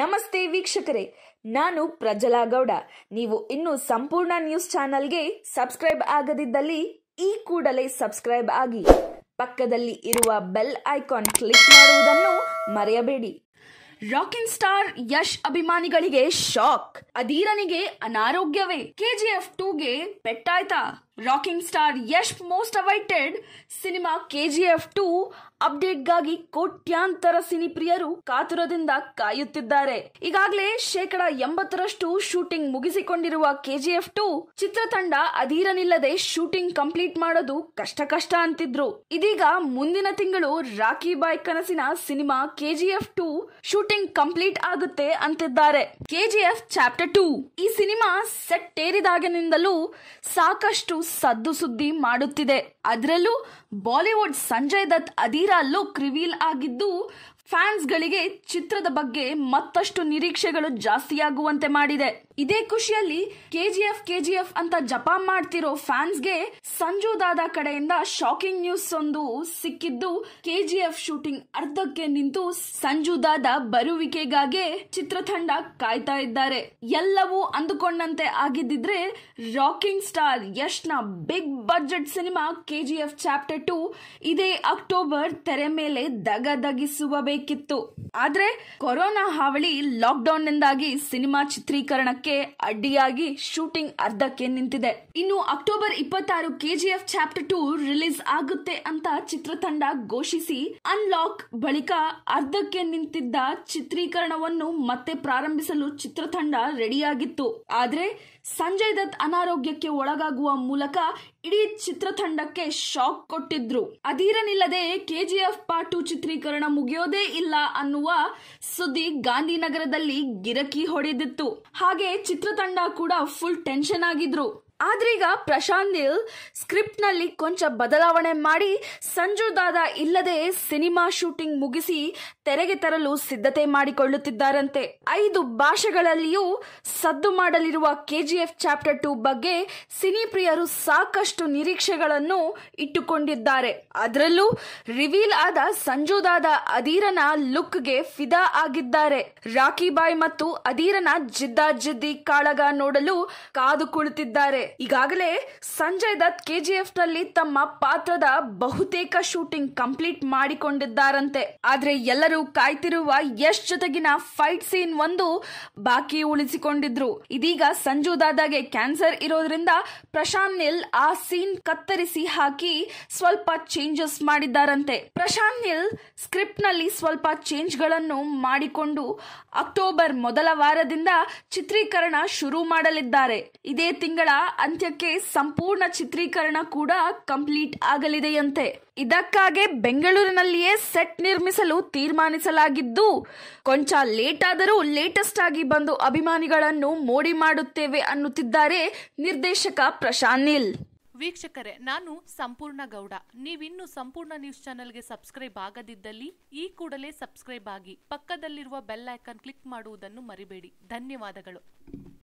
ನಮಸ್ತೆ ವೀಕ್ಷಕರೇ ನಾನು ಪ್ರಜಲಾ ಗೌಡ ನೀವು ಇನ್ನು ಸಂಪೂರ್ಣ ನ್ಯೂಸ್ ಚಾನಲ್ಗೆ ಸಬ್ಸ್ಕ್ರೈಬ್ ಆಗದಿದ್ದಲ್ಲಿ ಈ ಕೂಡಲೇ ಸಬ್ಸ್ಕ್ರೈಬ್ ಆಗಿ ಪಕ್ಕದಲ್ಲಿ ಇರುವ ಬೆಲ್ ಐಕಾನ್ ಕ್ಲಿಕ್ ಮಾಡುವುದನ್ನು ಮರೆಯಬೇಡಿ ರಾಕಿಂಗ್ ಸ್ಟಾರ್ ಯಶ್ ಅಭಿಮಾನಿಗಳಿಗೆ ಶಾಕ್ ಅಧೀರನಿಗೆ ಅನಾರೋಗ್ಯವೇ ಕೆಜಿಎಫ್ ಟೂಗೆ ಪೆಟ್ಟಾಯ್ತಾ rocking star Yash most awaited cinema KGF two ಅಪ್ಡೇಟ್ಗಾಗಿ ಕೋಟ್ಯಾಂತರ ಸಿನಿಪ್ರಿಯರು ಕಾತುರದಿಂದ ಕಾಯುತ್ತಿದ್ದಾರೆ ಈಗಾಗಲೇ ಶೇಕಡ ಎಂಬತ್ತರಷ್ಟು ಶೂಟಿಂಗ್ ಮುಗಿಸಿಕೊಂಡಿರುವ ಕೆಜಿಎಫ್ ಟು ಚಿತ್ರತಂಡ ಅಧೀರನಿಲ್ಲದೆ ಶೂಟಿಂಗ್ ಕಂಪ್ಲೀಟ್ ಮಾಡೋದು ಕಷ್ಟ ಕಷ್ಟ ಅಂತಿದ್ರು ಇದೀಗ ಮುಂದಿನ ತಿಂಗಳು ರಾಖಿ ಬಾಯ್ ಕನಸಿನ cinema KGF two shooting complete ಆಗುತ್ತೆ ಅಂತಿದ್ದಾರೆ ಕೆಜಿಎಫ್ ಚಾಪ್ಟರ್ ಟೂ ಈ ಸಿನಿಮಾ ಸೆಟ್ ಏರಿದಾಗಿನಿಂದಲೂ ಸಾಕಷ್ಟು ಸದ್ದು ಸುದ್ದಿ ಮಾಡುತ್ತಿದೆ ಅದರಲ್ಲೂ Bollywood Sanjay Dutt Adheera look reveal ಆಗಿದ್ದು ಫ್ಯಾನ್ಸ್ ಗಳಿಗೆ ಚಿತ್ರದ ಬಗ್ಗೆ ಮತ್ತಷ್ಟು ನಿರೀಕ್ಷೆಗಳು ಜಾಸ್ತಿಯಾಗುವಂತೆ ಮಾಡಿದೆ ಇದೇ ಖುಷಿಯಲ್ಲಿ ಕೆಜಿಎಫ್ ಕೆಜಿಎಫ್ ಅಂತ ಜಪ ಮಾಡ್ತಿರೋ ಫ್ಯಾನ್ಸ್ಗೆ ಸಂಜು ದಾದಾ ಕಡೆಯಿಂದ ಶಾಕಿಂಗ್ ನ್ಯೂಸ್ ಒಂದು ಸಿಕ್ಕಿದ್ದು ಕೆಜಿಎಫ್ ಶೂಟಿಂಗ್ ಅರ್ಧಕ್ಕೆ ನಿಂತು ಸಂಜು ದಾದಾ ಬರುವಿಕೆಗಾಗೆ ಚಿತ್ರತಂಡ ಕಾಯ್ತಾ ಇದ್ದಾರೆ ಎಲ್ಲವೂ ಅಂದುಕೊಂಡಂತೆ ಆಗಿದ್ದಿದ್ರೆ ರಾಕಿಂಗ್ ಸ್ಟಾರ್ ಯಶ್ ನ big budget cinema KGF chapter two ಇದೇ ಅಕ್ಟೋಬರ್ ತೆರೆ ಮೇಲೆ ದಗದಗಿಸುವ ಮಾಡಬೇಕಿತ್ತು ಆದ್ರೆ ಕೊರೋನಾ ಹಾವಳಿ ಲಾಕ್ಡೌನ್ ನಿಂದಾಗಿ ಸಿನಿಮಾ ಚಿತ್ರೀಕರಣಕ್ಕೆ ಅಡ್ಡಿಯಾಗಿ ಶೂಟಿಂಗ್ ಅರ್ಧಕ್ಕೆ ನಿಂತಿದೆ ಇನ್ನು ಅಕ್ಟೋಬರ್ ಇಪ್ಪತ್ತಾರು ಕೆಜಿಎಫ್ ಚಾಪ್ಟರ್ ಟೂ ರಿಲೀಸ್ ಆಗುತ್ತೆ ಅಂತ ಚಿತ್ರತಂಡ ಘೋಷಿಸಿ ಅನ್ಲಾಕ್ ಬಳಿಕ ಅರ್ಧಕ್ಕೆ ನಿಂತಿದ್ದ ಚಿತ್ರೀಕರಣವನ್ನು ಮತ್ತೆ ಪ್ರಾರಂಭಿಸಲು ಚಿತ್ರತಂಡ ರೆಡಿಯಾಗಿತ್ತು ಆದ್ರೆ ಸಂಜಯ್ ದತ್ ಅನಾರೋಗ್ಯಕ್ಕೆ ಒಳಗಾಗುವ ಮೂಲಕ ಇಡೀ ಚಿತ್ರತಂಡಕ್ಕೆ ಶಾಕ್ ಕೊಟ್ಟಿದ್ರು ಅಧೀರನಿಲ್ಲದೆ ಕೆಜಿಎಫ್ ಪಾರ್ಟ್ ಟು ಚಿತ್ರೀಕರಣ ಮುಗಿಯೋದೇ ಇಲ್ಲ ಅನ್ನುವ ಸುದ್ದಿ ಗಾಂಧಿನಗರದಲ್ಲಿ ಗಿರಕಿ ಹೊಡೆದಿತ್ತು ಹಾಗೆ ಚಿತ್ರತಂಡ ಕೂಡ ಫುಲ್ ಟೆನ್ಷನ್ ಆಗಿದ್ರು ಆದ್ರೀಗ ಪ್ರಶಾಂತ್ ಸ್ಕ್ರಿಪ್ಟ್ ಸ್ಕ್ರಿಪ್ಟ್ನಲ್ಲಿ ಕೊಂಚ ಬದಲಾವಣೆ ಮಾಡಿ ಸಂಜು ದಾದಾ ಇಲ್ಲದೆ ಸಿನಿಮಾ ಶೂಟಿಂಗ್ ಮುಗಿಸಿ ತೆರೆಗೆ ತರಲು ಸಿದ್ಧತೆ ಮಾಡಿಕೊಳ್ಳುತ್ತಿದ್ದಾರಂತೆ ಐದು ಭಾಷೆಗಳಲ್ಲಿಯೂ ಸದ್ದು ಮಾಡಲಿರುವ ಕೆಜಿಎಫ್ ಚಾಪ್ಟರ್ ಟೂ ಬಗ್ಗೆ ಸಿನಿಪ್ರಿಯರು ಸಾಕಷ್ಟು ನಿರೀಕ್ಷೆಗಳನ್ನು ಇಟ್ಟುಕೊಂಡಿದ್ದಾರೆ ಅದರಲ್ಲೂ ರಿವೀಲ್ ಆದ ಸಂಜು ದಾದಾ ಅಧೀರನ ಗೆ ಫಿದಾ ಆಗಿದ್ದಾರೆ ರಾಖಿ ಬಾಯ್ ಮತ್ತು ಅಧೀರನ ಜಿದ್ದಿ ಕಾಳಗ ನೋಡಲು ಕಾದು ಕುಳಿತಿದ್ದಾರೆ ಈಗಾಗಲೇ ಸಂಜಯ್ ದತ್ ಎಫ್ ನಲ್ಲಿ ತಮ್ಮ ಪಾತ್ರದ ಬಹುತೇಕ ಶೂಟಿಂಗ್ ಕಂಪ್ಲೀಟ್ ಮಾಡಿಕೊಂಡಿದ್ದಾರಂತೆ ಆದ್ರೆ ಎಲ್ಲರೂ ಕಾಯ್ತಿರುವ ಯಶ್ ಜೊತೆಗಿನ ಫೈಟ್ ಸೀನ್ ಒಂದು ಬಾಕಿ ಉಳಿಸಿಕೊಂಡಿದ್ರು ಇದೀಗ ಸಂಜು ದಾದಾಗೆ ಕ್ಯಾನ್ಸರ್ ಇರೋದ್ರಿಂದ ಪ್ರಶಾಂತ್ ನಿಲ್ ಆ ಸೀನ್ ಕತ್ತರಿಸಿ ಹಾಕಿ ಸ್ವಲ್ಪ ಚೇಂಜಸ್ ಮಾಡಿದ್ದಾರಂತೆ ಪ್ರಶಾಂತ್ ನಿಲ್ ಸ್ಕ್ರಿಪ್ಟ್ ನಲ್ಲಿ ಸ್ವಲ್ಪ ಚೇಂಜ್ ಗಳನ್ನು ಮಾಡಿಕೊಂಡು ಅಕ್ಟೋಬರ್ ಮೊದಲ ವಾರದಿಂದ ಚಿತ್ರೀಕರಣ ಶುರು ಮಾಡಲಿದ್ದಾರೆ ಇದೇ ತಿಂಗಳ ಅಂತ್ಯಕ್ಕೆ ಸಂಪೂರ್ಣ ಚಿತ್ರೀಕರಣ ಕೂಡ ಕಂಪ್ಲೀಟ್ ಆಗಲಿದೆಯಂತೆ ಇದಕ್ಕಾಗಿ ಬೆಂಗಳೂರಿನಲ್ಲಿಯೇ ಸೆಟ್ ನಿರ್ಮಿಸಲು ತೀರ್ಮಾನಿಸಲಾಗಿದ್ದು ಕೊಂಚ ಲೇಟ್ ಆದರೂ ಲೇಟೆಸ್ಟ್ ಆಗಿ ಬಂದು ಅಭಿಮಾನಿಗಳನ್ನು ಮೋಡಿ ಮಾಡುತ್ತೇವೆ ಅನ್ನುತ್ತಿದ್ದಾರೆ ನಿರ್ದೇಶಕ ಪ್ರಶಾನಿಲ್ ವೀಕ್ಷಕರೇ ನಾನು ಸಂಪೂರ್ಣ ಗೌಡ ನೀವಿನ್ನೂ ಸಂಪೂರ್ಣ ನ್ಯೂಸ್ ಚಾನೆಲ್ಗೆ ಸಬ್ಸ್ಕ್ರೈಬ್ ಆಗದಿದ್ದಲ್ಲಿ ಈ ಕೂಡಲೇ ಸಬ್ಸ್ಕ್ರೈಬ್ ಆಗಿ ಪಕ್ಕದಲ್ಲಿರುವ ಬೆಲ್ ಐಕಾನ್ ಕ್ಲಿಕ್ ಮಾಡುವುದನ್ನು ಮರಿಬೇಡಿ ಧನ್ಯವಾದಗಳು